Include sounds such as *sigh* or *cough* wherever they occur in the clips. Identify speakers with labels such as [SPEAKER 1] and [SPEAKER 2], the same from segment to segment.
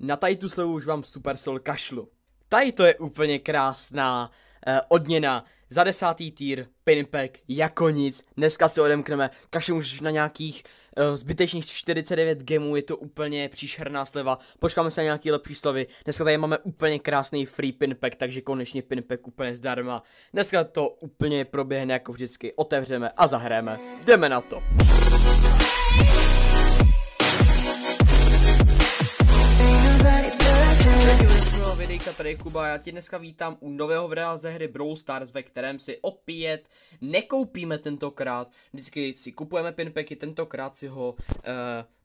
[SPEAKER 1] na tady tu slovu už vám Supercell kašlu. Tady to je úplně krásná eh, odměna za desátý týr, pinpack, jako nic. Dneska si odemkneme, kašlu už na nějakých eh, zbytečných 49 gemů, je to úplně příšerná sleva. Počkáme se na nějaký lepší slovy. Dneska tady máme úplně krásný free pinpack, takže konečně pinpack úplně zdarma. Dneska to úplně proběhne jako vždycky, otevřeme a zahrajeme. Jdeme na to. videjka, tady Kuba, já tě dneska vítám u nového videa ze hry Brawl Stars, ve kterém si opět nekoupíme tentokrát, vždycky si kupujeme pinpacky, tentokrát si ho uh,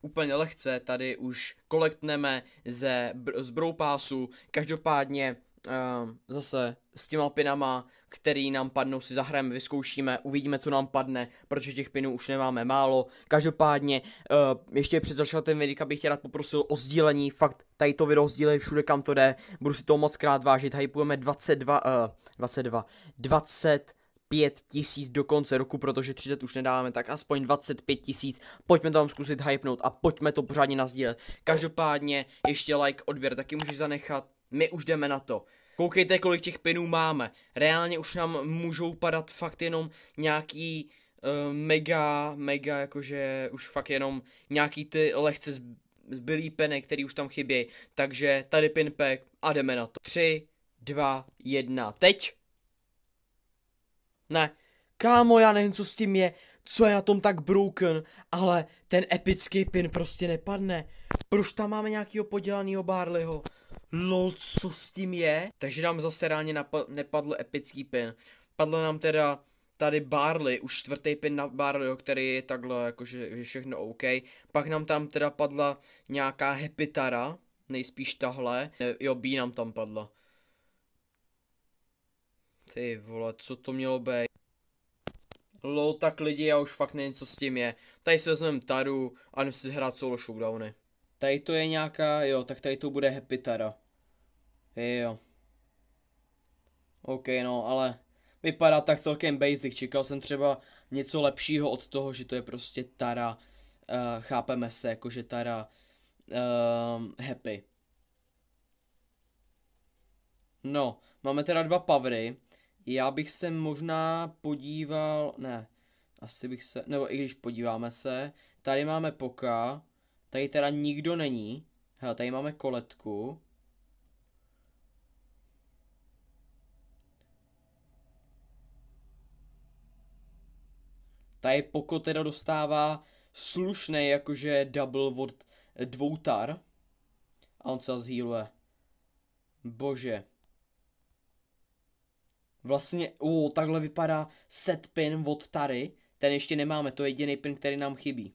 [SPEAKER 1] úplně lehce tady už kolektneme ze, z Brawl Passu, každopádně uh, zase s těma pinama, který nám padnou, si zahrajeme, vyzkoušíme, uvidíme, co nám padne, protože těch pinů už nemáme málo. Každopádně, uh, ještě před začátkem videa bych tě rád poprosil o sdílení, fakt tady to video sdílej všude, kam to jde, budu si to moc krát vážit, hypujeme 22, uh, 22, 20, 5 tisíc do konce roku, protože 30 už nedáváme, tak aspoň 25 tisíc. Pojďme tam zkusit hypnout a pojďme to pořádně nazdílet. Každopádně ještě like, odběr taky můžeš zanechat. My už jdeme na to. Koukejte, kolik těch pinů máme. Reálně už nám můžou padat fakt jenom nějaký uh, mega, mega, jakože už fakt jenom nějaký ty lehce zbylý peny, který už tam chybějí. Takže tady pack a jdeme na to. 3, 2, 1, teď! Ne, kámo, já nevím, co s tím je, co je na tom tak broken, ale ten epický pin prostě nepadne. Proč tam máme nějakýho podělanýho Barleyho? lol, co s tím je? Takže nám zase ráně nepadl epický pin. Padl nám teda tady Barley, už čtvrtý pin na Barley, který je takhle, jakože je všechno OK. Pak nám tam teda padla nějaká hepitara, nejspíš tahle. Jo, B nám tam padla. Ty vole, co to mělo být? Lol, tak lidi, já už fakt nevím, co s tím je. Tady si vezmeme Taru a jdem si hrát solo showdowny. Tady to je nějaká, jo, tak tady to bude happy tara. Jo. OK, no, ale vypadá tak celkem basic. Čekal jsem třeba něco lepšího od toho, že to je prostě tara. Uh, chápeme se, jakože tara uh, happy. No, máme teda dva pavry. Já bych se možná podíval, ne, asi bych se, nebo i když podíváme se, tady máme poka, Tady teda nikdo není. Hele, tady máme koletku. Tady Poko teda dostává slušný jakože double od eh, dvou tar. A on se zhýluje. Bože. Vlastně, u, takhle vypadá set pin od Tary. Ten ještě nemáme, to je jediný pin, který nám chybí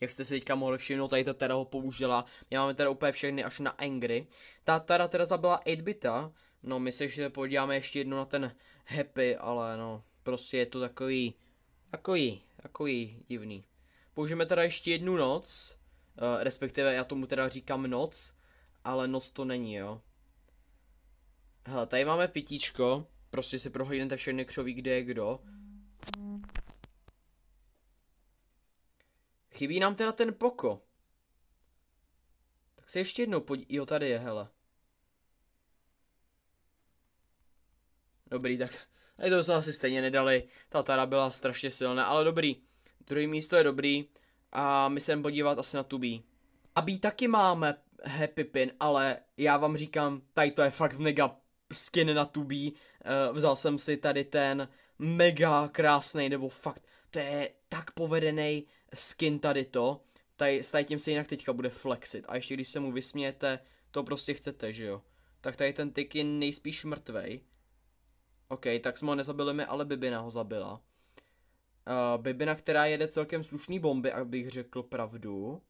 [SPEAKER 1] jak jste si teďka mohli všimnout, tady ta teda ho použila. My máme teda úplně všechny až na Angry. Ta teda teda zabila 8-bita, no myslím, že podíváme ještě jednou na ten Happy, ale no, prostě je to takový, takový, takový divný. Použijeme teda ještě jednu noc, uh, respektive já tomu teda říkám noc, ale noc to není, jo. Hele, tady máme pitíčko, prostě si prohlídnete všechny křoví, kde je kdo. Chybí nám teda ten poko. Tak se ještě jednou podí... Jo, tady je, hele. Dobrý, tak... a to jsme asi stejně nedali. Ta tara byla strašně silná, ale dobrý. Druhé místo je dobrý. A my se jdeme podívat asi na tubí. A být taky máme Happy Pin, ale já vám říkám, tady to je fakt mega skin na tubí. Eh, vzal jsem si tady ten mega krásný, nebo fakt, to je tak povedený skin tady to, tady, s tady tím se jinak teďka bude flexit. A ještě když se mu vysmějete, to prostě chcete, že jo? Tak tady ten tyk je nejspíš mrtvej. OK, tak jsme ho nezabili my, ale Bibina ho zabila. Uh, Bibina, která jede celkem slušný bomby, abych řekl pravdu.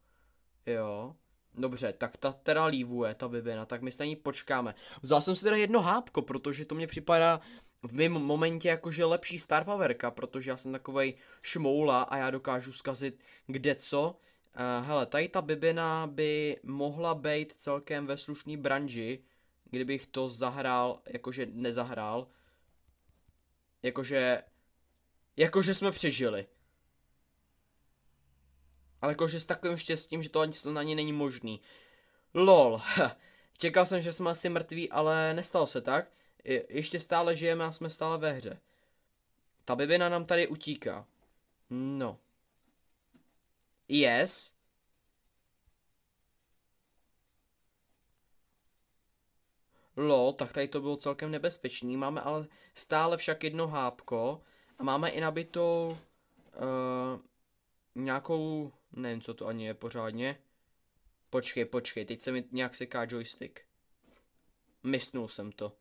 [SPEAKER 1] Jo. Dobře, tak ta teda lívuje, ta Bibina, tak my se na ní počkáme. Vzal jsem si teda jedno hápko, protože to mě připadá v mém momentě jakože lepší star powerka, protože já jsem takovej šmoula a já dokážu zkazit kde co. Uh, hele, tady ta bibina by mohla být celkem ve slušný branži, kdybych to zahrál, jakože nezahrál. Jakože, jakože jsme přežili. Ale jakože s takovým štěstím, že to ani na ně není možný. LOL, *laughs* čekal jsem, že jsme asi mrtví, ale nestalo se tak ještě stále žijeme a jsme stále ve hře. Ta bibina nám tady utíká. No. Yes. Lol, tak tady to bylo celkem nebezpečný. Máme ale stále však jedno hápko. A máme i nabitou... Uh, nějakou... Nevím, co to ani je pořádně. Počkej, počkej, teď se mi nějak seká joystick. Mysnul jsem to.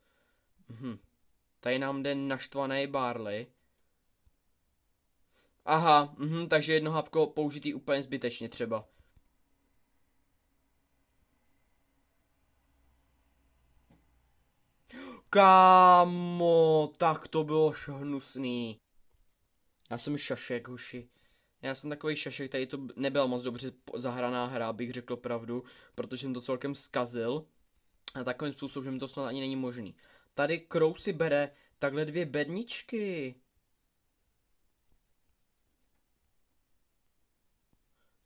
[SPEAKER 1] Hm. Tady nám jde naštvaný Barley. Aha, mhm, takže jedno hapko použitý úplně zbytečně třeba. Kámo, tak to bylo šhnusný. Já jsem šašek, hoši. Já jsem takový šašek, tady to nebyla moc dobře zahraná hra, bych řekl pravdu, protože jsem to celkem zkazil. A takovým způsobem že mi to snad ani není možný. Tady Crow si bere takhle dvě bedničky.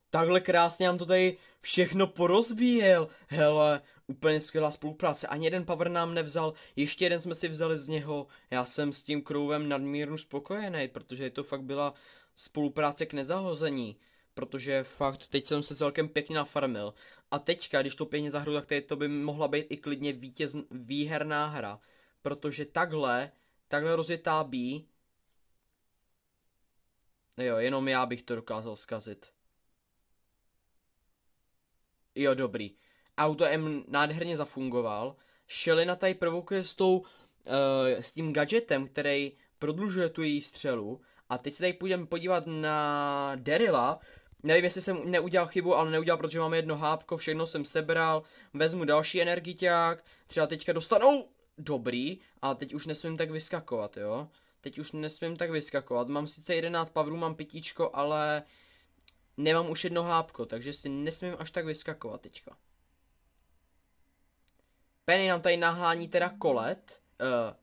[SPEAKER 1] Takhle krásně nám to tady všechno porozbíjel. Hele, úplně skvělá spolupráce. Ani jeden power nám nevzal, ještě jeden jsme si vzali z něho. Já jsem s tím Crowem nadmírnu spokojený, protože to fakt byla spolupráce k nezahození. Protože fakt, teď jsem se celkem pěkně nafarmil. A teďka, když to pěkně zahru, tak to by mohla být i klidně vítěz, výherná hra protože takhle, takhle rozjetá B, jo, jenom já bych to dokázal zkazit. Jo, dobrý. Auto M nádherně zafungoval, Shelina tady provokuje s tou, uh, eh, s tím gadgetem, který prodlužuje tu její střelu, a teď se tady půjdeme podívat na Derila, Nevím, jestli jsem neudělal chybu, ale neudělal, protože mám jedno hápko, všechno jsem sebral, vezmu další energiťák, třeba teďka dostanou dobrý, ale teď už nesmím tak vyskakovat, jo. Teď už nesmím tak vyskakovat. Mám sice 11 pavrů, mám pitíčko, ale nemám už jedno hápko, takže si nesmím až tak vyskakovat teďka. Penny nám tady nahání teda kolet. Uh,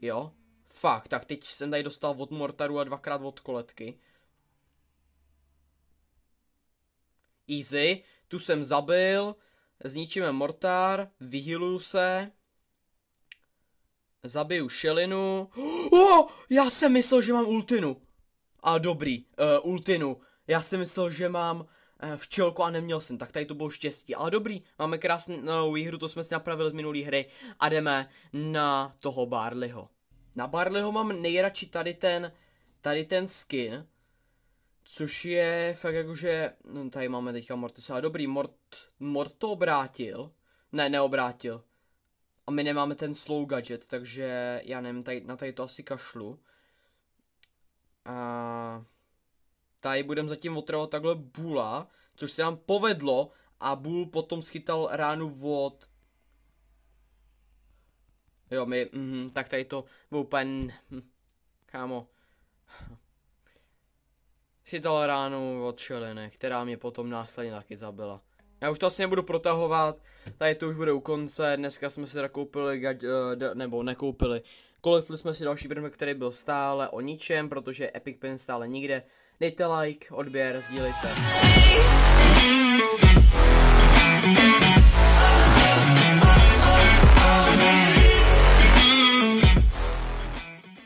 [SPEAKER 1] jo. Fakt, tak teď jsem tady dostal od Mortaru a dvakrát od koletky. Easy. Tu jsem zabil. Zničíme Mortar. Vyhiluju se. Zabiju šelinu. *gasps* Oh, já jsem myslel, že mám ultinu. A dobrý, uh, ultinu. Já jsem myslel, že mám uh, včelku a neměl jsem, tak tady to bylo štěstí. Ale dobrý, máme krásnou výhru, to jsme si napravili z minulé hry. A jdeme na toho Barleyho. Na Barleyho mám nejradši tady ten, tady ten skin. Což je fakt jakože, no tady máme teďka Mortisa, dobrý, Mort, Mort to obrátil, ne, neobrátil, a my nemáme ten slow gadget, takže já nevím, tady, na tady to asi kašlu. A tady budem zatím otrhovat takhle Bula, což se nám povedlo a bůl potom schytal ránu od... Jo, my, mm, tak tady to úplně, hm, kámo, schytal ránu od šeliny, která mě potom následně taky zabila. Já už to asi nebudu protahovat, tady to už bude u konce, dneska jsme si uh, nebo nekoupili, kolekli jsme si další prvek, který byl stále o ničem, protože Epic Pen stále nikde. Dejte like, odběr, sdílejte.